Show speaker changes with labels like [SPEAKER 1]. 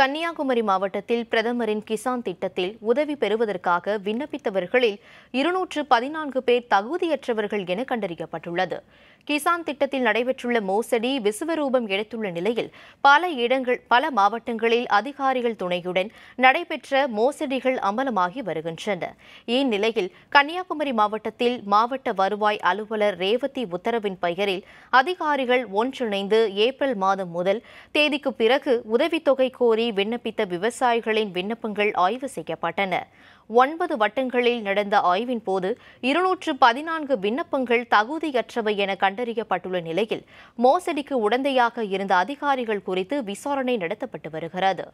[SPEAKER 1] கன்னியாகுமரி மாவட்டத்தில் பிரதமரின் கிசான் திட்டத்தில் உதவி பெறுவதற்காக விண்ணப்பித்தவர்களில் இருநூற்று பதினான்கு பேர் தகுதியற்றவர்கள் என கண்டறியப்பட்டுள்ளது கிசான் திட்டத்தில் நடைபெற்றுள்ள மோசடி விசுவரூபம் எடுத்துள்ள நிலையில் பல இடங்கள் பல மாவட்டங்களில் அதிகாரிகள் துணையுடன் நடைபெற்ற மோசடிகள் அமலமாகி வருகின்றன இந்நிலையில் கன்னியாகுமரி மாவட்டத்தில் மாவட்ட வருவாய் அலுவலர் ரேவதி உத்தரவின் பெயரில் அதிகாரிகள் ஒன்றிணைந்து ஏப்ரல் மாதம் முதல் தேதிக்கு பிறகு உதவித்தொகை கோரி விண்ணப்பித்த விவசாயிகளின் விண்ணப்பங்கள் ஆய்வு செய்யப்பட்டன ஒன்பது வட்டங்களில் நடந்த ஆய்வின் போது இருநூற்று பதினான்கு விண்ணப்பங்கள் தகுதியற்றவை என கண்டறியப்பட்டுள்ள நிலையில் மோசடிக்கு உடந்தையாக இருந்த அதிகாரிகள் குறித்து விசாரணை நடத்தப்பட்டு வருகிறது